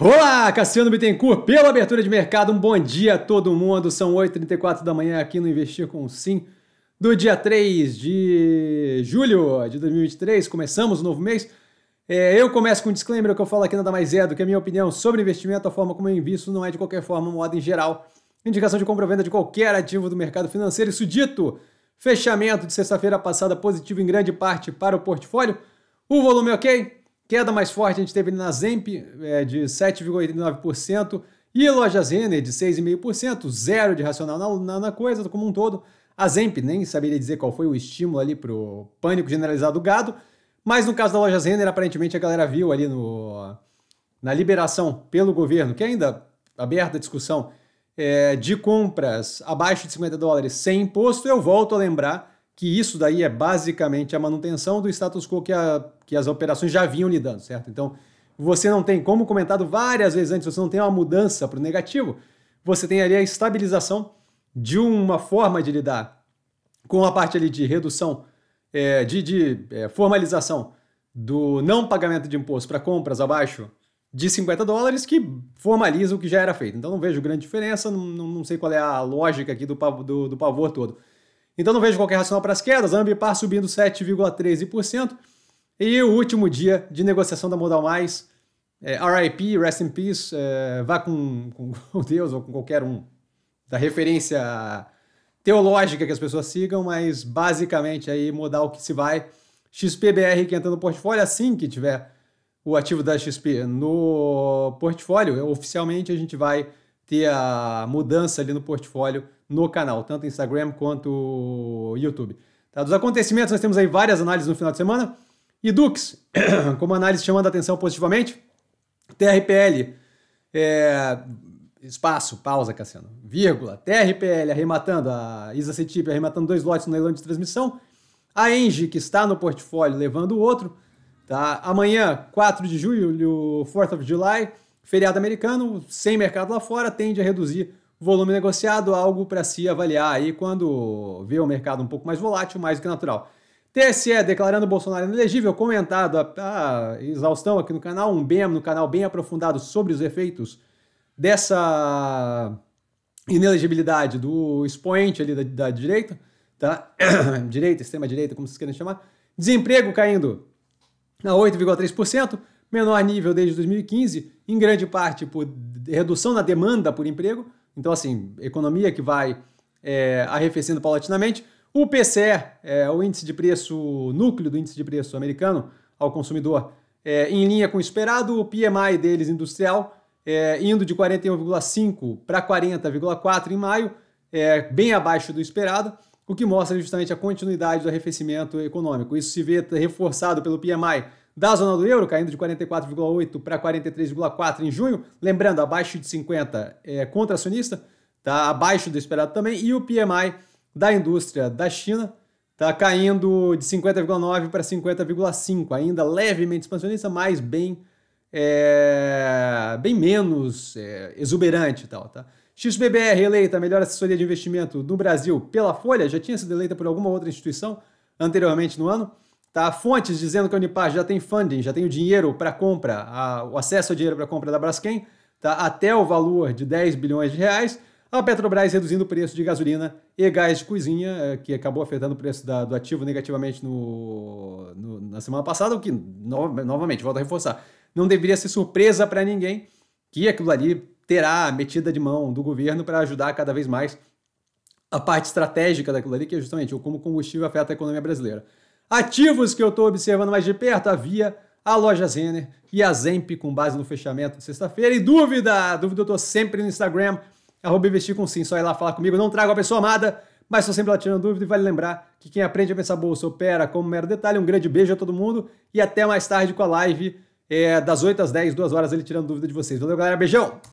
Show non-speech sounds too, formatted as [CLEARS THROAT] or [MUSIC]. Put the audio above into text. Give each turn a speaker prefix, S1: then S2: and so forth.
S1: Olá, Cassiano Bittencourt, pela abertura de mercado, um bom dia a todo mundo. São 8h34 da manhã aqui no Investir com Sim, do dia 3 de julho de 2023. Começamos o novo mês. É, eu começo com um disclaimer, o que eu falo aqui nada mais é do que a minha opinião sobre investimento, a forma como eu invisto não é de qualquer forma modo em geral. Indicação de compra ou venda de qualquer ativo do mercado financeiro, isso dito. Fechamento de sexta-feira passada positivo em grande parte para o portfólio. O volume ok? Queda mais forte a gente teve na Zemp, é, de 7,89%, e loja Zener de 6,5%, zero de racional na, na, na coisa como um todo. A Zemp, nem saberia dizer qual foi o estímulo ali para o pânico generalizado do gado, mas no caso da loja Zener aparentemente a galera viu ali no, na liberação pelo governo, que é ainda aberta a discussão, é, de compras abaixo de 50 dólares sem imposto, eu volto a lembrar que isso daí é basicamente a manutenção do status quo que, a, que as operações já vinham lidando, certo? Então, você não tem, como comentado várias vezes antes, você não tem uma mudança para o negativo, você tem ali a estabilização de uma forma de lidar com a parte ali de redução, é, de, de é, formalização do não pagamento de imposto para compras abaixo de 50 dólares, que formaliza o que já era feito. Então não vejo grande diferença, não, não sei qual é a lógica aqui do, do, do pavor todo. Então não vejo qualquer racional para as quedas, a Ambipar subindo 7,13%. E o último dia de negociação da Modal Mais, é, RIP, Rest in Peace, é, vá com, com [LAUGHS] Deus ou com qualquer um da referência teológica que as pessoas sigam, mas basicamente aí modal que se vai. XPBR que entra no portfólio assim que tiver o ativo da XP no portfólio, é, oficialmente a gente vai ter a mudança ali no portfólio no canal, tanto Instagram quanto YouTube. Tá? Dos acontecimentos, nós temos aí várias análises no final de semana. E Dux, [CLEARS THROAT] como análise chamando a atenção positivamente, TRPL, é, espaço, pausa, Cassiano, vírgula, TRPL arrematando, a Isa Cetip arrematando dois lotes no leilão de transmissão, a Engie, que está no portfólio, levando o outro, tá? Amanhã, 4 de julho, 4th of July, feriado americano, sem mercado lá fora, tende a reduzir volume negociado, algo para se avaliar aí quando vê o mercado um pouco mais volátil, mais do que natural. TSE declarando Bolsonaro inelegível, comentado a, a exaustão aqui no canal, um BEM no canal bem aprofundado sobre os efeitos dessa inelegibilidade do expoente ali da, da direita, tá? [COUGHS] direita, extrema-direita, como vocês querem chamar. Desemprego caindo a 8,3%, menor nível desde 2015, em grande parte por redução na demanda por emprego então, assim, economia que vai é, arrefecendo paulatinamente. O PCE, é, o índice de preço, núcleo do índice de preço americano ao consumidor, é, em linha com o esperado. O PMI deles, industrial, é, indo de 41,5 para 40,4 em maio, é, bem abaixo do esperado, o que mostra justamente a continuidade do arrefecimento econômico. Isso se vê reforçado pelo PMI da zona do euro, caindo de 44,8 para 43,4 em junho. Lembrando, abaixo de 50 é contracionista, tá abaixo do esperado também. E o PMI da indústria da China tá caindo de 50,9 para 50,5, ainda levemente expansionista, mas bem é, bem menos é, exuberante e tal, tá? XBBR eleita a melhor assessoria de investimento do Brasil pela Folha, já tinha sido eleita por alguma outra instituição anteriormente no ano. Tá? Fontes dizendo que a Unipar já tem funding, já tem o dinheiro para compra, a, o acesso ao dinheiro para compra da Braskem, tá? até o valor de 10 bilhões de reais. A Petrobras reduzindo o preço de gasolina e gás de cozinha, eh, que acabou afetando o preço da, do ativo negativamente no, no, na semana passada, o que, no, novamente, volto a reforçar, não deveria ser surpresa para ninguém que aquilo ali terá metida de mão do governo para ajudar cada vez mais a parte estratégica daquilo ali, que é justamente como o combustível afeta a economia brasileira. Ativos que eu estou observando mais de perto, a Via, a loja Zener e a Zemp com base no fechamento sexta-feira. E dúvida, dúvida eu estou sempre no Instagram, arroba investir com sim, só ir lá falar comigo, não trago a pessoa amada, mas estou sempre lá tirando dúvida e vale lembrar que quem aprende a pensar bolsa opera como mero detalhe. Um grande beijo a todo mundo e até mais tarde com a live é, das 8 às 10, duas horas ele tirando dúvida de vocês. Valeu galera, beijão!